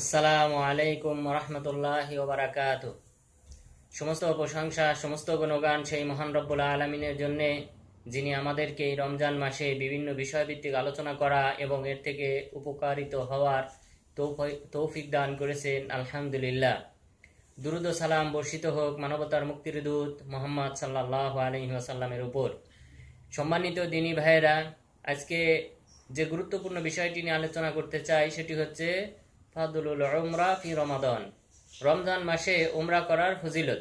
আসসালামু আলাইকুম রহমতুল্লাহ ওবরাকাত সমস্ত প্রশংসা সমস্ত গুণগান সেই মহান রব্বুল আলমিনের জন্যে যিনি আমাদেরকে এই রমজান মাসে বিভিন্ন বিষয়ভিত্তিক আলোচনা করা এবং এর থেকে উপকারিত হওয়ার তৌফিক দান করেছেন আলহামদুলিল্লাহ দুরুদ সালাম বর্ষিত হোক মানবতার মুক্তির দূত মোহাম্মদ সাল্লাহ আলহিহাসাল্লামের উপর সম্মানিত দিনী ভাইয়েরা আজকে যে গুরুত্বপূর্ণ বিষয়টি নিয়ে আলোচনা করতে চাই সেটি হচ্ছে ফাদুলুল উমরা ফি রমাদন রমজান মাসে উমরা করার ফজিলত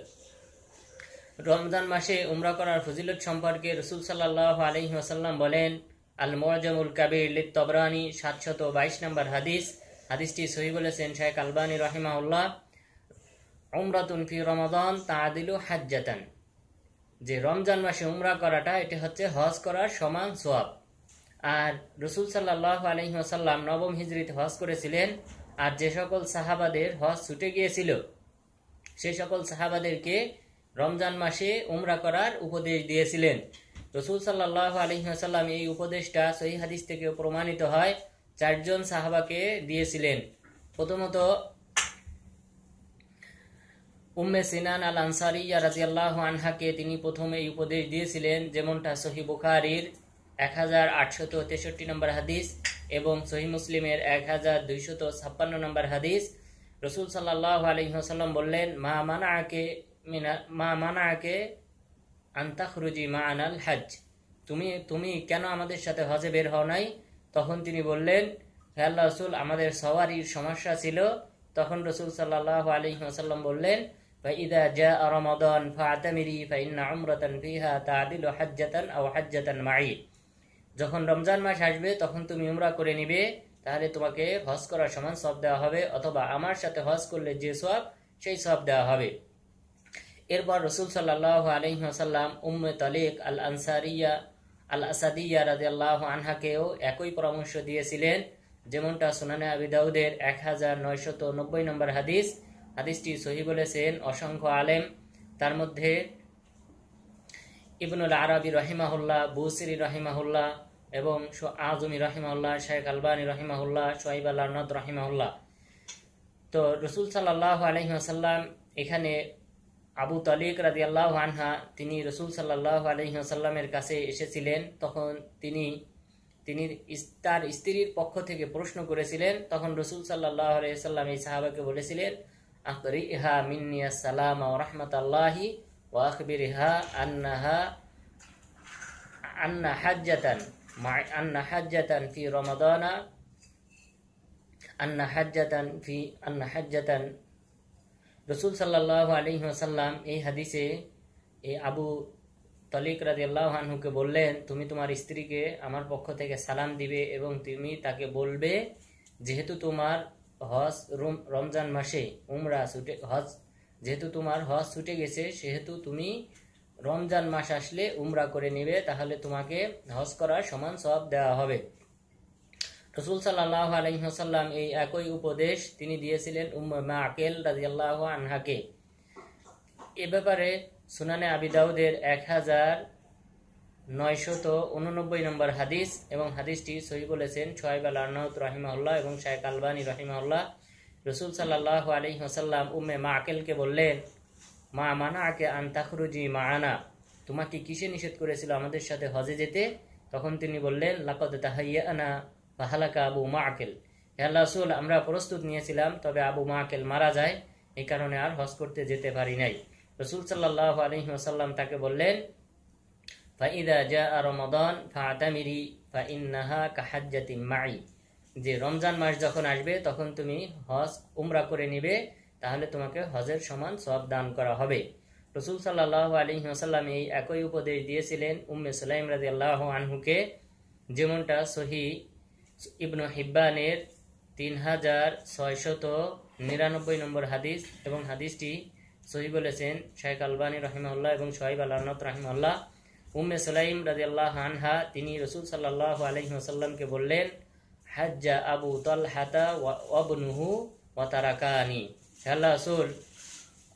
রমজান মাসে উমরা করার ফজিলত সম্পর্কে রসুল সাল্লাহ আলহি আসাল্লাম বলেন আল মোয়াজামুল কাবির লিত তবরানি সাতশত বাইশ নম্বর হাদিস হাদিসটি সহি বলেছেন শেখ আলবানী রহিমাউল্লাহ উমরাতুন ফি রমাদান তাদিলু হাজ্জাতান যে রমজান মাসে উমরা করাটা এটি হচ্ছে হজ করার সমান সোয়াব আর রসুল সাল্লাহ ওসাল্লাম নবম হিজড়িতে হজ করেছিলেন আর যে সকল সাহাবাদের হজ ছুটে গিয়েছিল সে সকল সাহাবাদেরকে রমজান মাসে উমরা করার উপদেশ দিয়েছিলেন রসুল সাল্লাহ আলহিহাসাল্লাম এই উপদেশটা সহি হাদিস থেকে প্রমাণিত হয় চারজন সাহাবাকে দিয়েছিলেন প্রথমত উম্মে সিনান আল আনসারি রাজি আল্লাহ আনহাকে তিনি প্রথমে এই উপদেশ দিয়েছিলেন যেমনটা সহি বুখারির এক হাজার আটশত তেষট্টি নম্বর হাদিস এবং সহি মুসলিমের এক হাজার দুইশত ছাপ্পান্ন নম্বর হাদিস রসুল সাল্লাহ আলহিহাসাল্লাম বললেন মা মানা আকে মা মানা আকে আন্তাখরুজি মা আনাল হাজ তুমি তুমি কেন আমাদের সাথে হজে বের হও নাই তখন তিনি বললেন হে রসুল আমাদের সওয়ারির সমস্যা ছিল তখন রসুল সাল্লাহ আলহিহাসাল্লাম বললেন فإذا ফা رمضان ফাইনা فإن عمرة তা تعدل حجة أو حجة যখন রমজান মাস আসবে তখন তুমি উমরা করে নিবে তাহলে তোমাকে হজ করার সমান সব দেওয়া হবে অথবা আমার সাথে হজ করলে যে সব সেই সব দেওয়া হবে এরপর রসুল সাল্লাহ আলহিহাসাল্লাম উম্মে তালিক আল আনসারিয়া আল আসাদিয়া আল্লাহ আনহাকেও একই পরামর্শ দিয়েছিলেন যেমনটা সোনানে আবিদাউদের এক হাজার নয়শত নব্বই নম্বর হাদিস হাদিসটি সহি বলেছেন অসংখ্য আলেম তার মধ্যে ইবনুল আরবি রহিমাহুল্লাহ বুসিরি রহিমাহুল্লাহ এবং আজমি রহিমাউল্লাহ শেখ আলবানী রহিমাউল্লাহ সোহাইব আল্লাহ নদ রহিমাউল্লাহ তো রসুল সাল্লাহ আলহিহাসাল্লাম এখানে আবু তালিক রাজি আল্লাহ আনহা তিনি রসুল সাল্লাহ আলহিহাসাল্লামের কাছে এসেছিলেন তখন তিনি তিনি তার স্ত্রীর পক্ষ থেকে প্রশ্ন করেছিলেন তখন রসুল সাল্লাহ আলহিহাল্লাম এই সাহাবাকে বলেছিলেন আকরি ইহা মিনিয়া সালাম রহমত আল্লাহি আকবির ইহা আন্নাহা আন্না হাজ্জাতান مع أن حجة এই হাদিসে এই আবু তলিক রাজি আল্লাহ বললেন তুমি তোমার স্ত্রীকে আমার পক্ষ থেকে সালাম দিবে এবং তুমি তাকে বলবে যেহেতু তোমার হজ রমজান মাসে উমরা ছুটে হজ যেহেতু তোমার হজ ছুটে গেছে সেহেতু তুমি রমজান মাস আসলে উমরা করে নেবে তাহলে তোমাকে হজ করার সমান সব দেওয়া হবে রসুল সাল্লাহ আলহিহসাল্লাম এই একই উপদেশ তিনি দিয়েছিলেন উম্মা আকেল রাজিয়াল্লাহ আনহাকে এ ব্যাপারে সুনানে আবিদাউদের এক হাজার নয়শত উননব্বই নম্বর হাদিস এবং হাদিসটি সহি বলেছেন ছয়বেলা আল আহত রাহিমাউল্লাহ এবং শায়েক আলবানী রাহিমাউল্লাহ রসুল সাল্লাহ আলহিহসাল্লাম উম্মে মা আকেলকে বললেন মা মানা আকে আন্তাখরুজি মা আনা তোমাকে কিসে নিষেধ করেছিল আমাদের সাথে হজে যেতে তখন তিনি বললেন লাকদ তাহাইয়া আনা ফাহালাকা আবু মা আকেল আল্লাহ রসুল আমরা প্রস্তুত নিয়েছিলাম তবে আবু মা আকেল মারা যায় এই কারণে আর হজ করতে যেতে পারি নাই রসুল সাল্লাহ আলহি আসাল্লাম তাকে বললেন ফাইদা জা মদন ফা আতামিরি ফা ইন্নাহা কাহাজ্জাতি মাই যে রমজান মাস যখন আসবে তখন তুমি হজ উমরা করে নিবে তাহলে তোমাকে হজের সমান সব দান করা হবে রসুল সাল্লাহ আলী হাসাল্লাম এই একই উপদেশ দিয়েছিলেন উম্মে সাল্লাম রাজি আল্লাহ আনহুকে যেমনটা সহি ইবনু হিব্বানের তিন হাজার ছয়শত নিরানব্বই নম্বর হাদিস এবং হাদিসটি সহি বলেছেন শাহেক আলবানী রহিমাল্লাহ এবং সোহাইব আল্লাহ রহিমাল্লাহ উম্মে সালাইম রাজি আল্লাহ আনহা তিনি রসুল সাল্লাহ আলহি আসাল্লামকে বললেন হাজ্জা আবু তল হাতা ওয়াবনুহু ওয়াতারাকানি আল্লাহ রসুল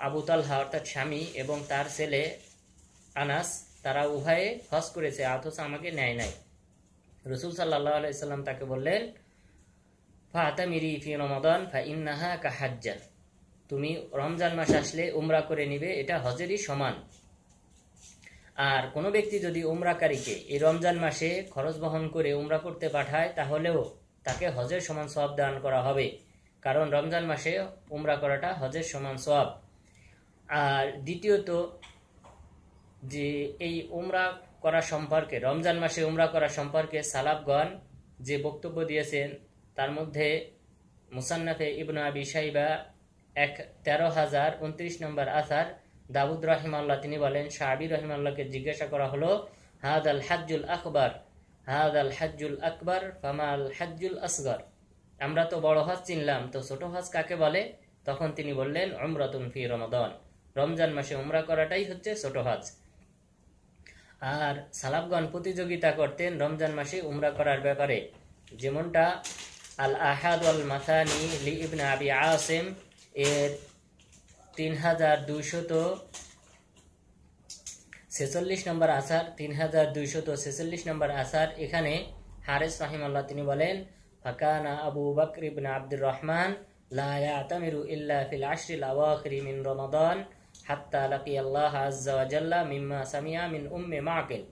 আবু তালহা অর্থাৎ স্বামী এবং তার ছেলে আনাস তারা উভয়ে হজ করেছে অথচ আমাকে নেয় নাই রসুল সাল্লাহ আলাইসাল্লাম তাকে বললেন ফা মিরি ফি রমাদান ফা ইন্নাহা কাহাজ্জান তুমি রমজান মাস আসলে উমরা করে নিবে এটা হজেরই সমান আর কোনো ব্যক্তি যদি উমরাকারীকে এই রমজান মাসে খরচ বহন করে উমরা করতে পাঠায় তাহলেও তাকে হজের সমান সব দান করা হবে কারণ রমজান মাসে উমরা করাটা হজের সমান সব আর দ্বিতীয়ত যে এই উমরা করা সম্পর্কে রমজান মাসে উমরা করা সম্পর্কে সালাবগণ যে বক্তব্য দিয়েছেন তার মধ্যে মুসান্নাফে ইবন আবি সাইবা এক তেরো হাজার উনত্রিশ নম্বর আসার দাবুদ রহিমাল্লাহ তিনি বলেন শাহাবি রহিমাল্লাহকে জিজ্ঞাসা করা হলো হাদ আল হাজুল আকবর হাদ আল হাজুল আকবর ফামাল হাজুল আসগর আমরা তো বড় হজ চিনলাম তো ছোট হজ কাকে বলে তখন তিনি বললেন অমরাতুন ফি রমাদন রমজান মাসে উমরা করাটাই হচ্ছে ছোট হজ আর সালাফগণ প্রতিযোগিতা করতেন রমজান মাসে উমরা করার ব্যাপারে যেমনটা আল আহাদ আল মাথানি লি ইবনা আবি আসেম এর তিন হাজার দুইশত ছেচল্লিশ নম্বর আসার তিন হাজার দুইশত ছেচল্লিশ নম্বর আসার এখানে হারেস রাহিমাল্লাহ তিনি বলেন فكان أبو بكر بن عبد الرحمن لا يعتمر إلا في العشر الأواخر من رمضان حتى لقي الله عز وجل مما سمع من أم معقل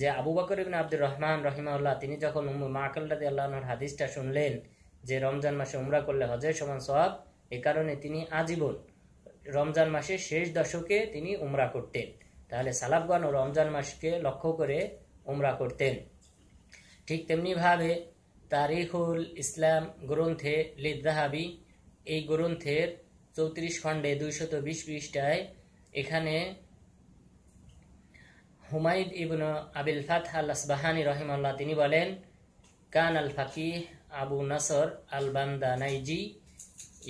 যে আবু বকর ইবিন আব্দুর রহমান রহিমাউল্লাহ তিনি যখন উম্মু মাকাল রাদি আল্লাহর হাদিসটা শুনলেন যে রমজান মাসে উমরা করলে হজের সমান সব এ কারণে তিনি আজীবন রমজান মাসের শেষ দশকে তিনি উমরা করতেন তাহলে সালাফগান ও রমজান মাসকে লক্ষ্য করে উমরা করতেন ঠিক তেমনিভাবে তারিখুল ইসলাম গ্রন্থে লিদাহাবি এই গ্রন্থের চৌত্রিশ খণ্ডে দুইশত বিশ পৃষ্ঠায় এখানে হুমায়ুদ ইবন আবিল ফাতহ আল আসবাহানি রহিমাল্লাহ তিনি বলেন কান আল ফাকিহ আবু নাসর আল বান্দা নাইজি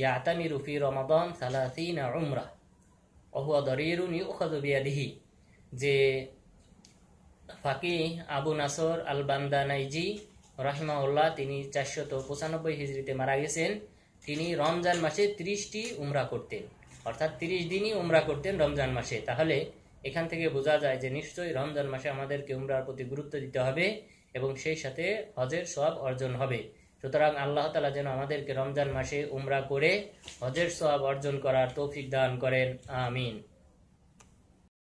ইয়াতামি রুফি রমাদন সালাসিন উমরা অহুয়া দরিরুন দিহি যে ফাকিহ আবু নাসর আল বান্দা নাইজি রহিমাউল্লাহ তিনি চারশত পঁচানব্বই হিজড়িতে মারা গেছেন তিনি রমজান মাসে ত্রিশটি উমরা করতেন অর্থাৎ তিরিশ দিনই উমরা করতেন রমজান মাসে তাহলে এখান থেকে বোঝা যায় যে নিশ্চয়ই রমজান মাসে আমাদেরকে উমরার প্রতি গুরুত্ব দিতে হবে এবং সেই সাথে হজের সব অর্জন হবে সুতরাং আল্লাহ তালা যেন আমাদেরকে রমজান মাসে উমরা করে হজের সব অর্জন করার তৌফিক দান করেন আমিন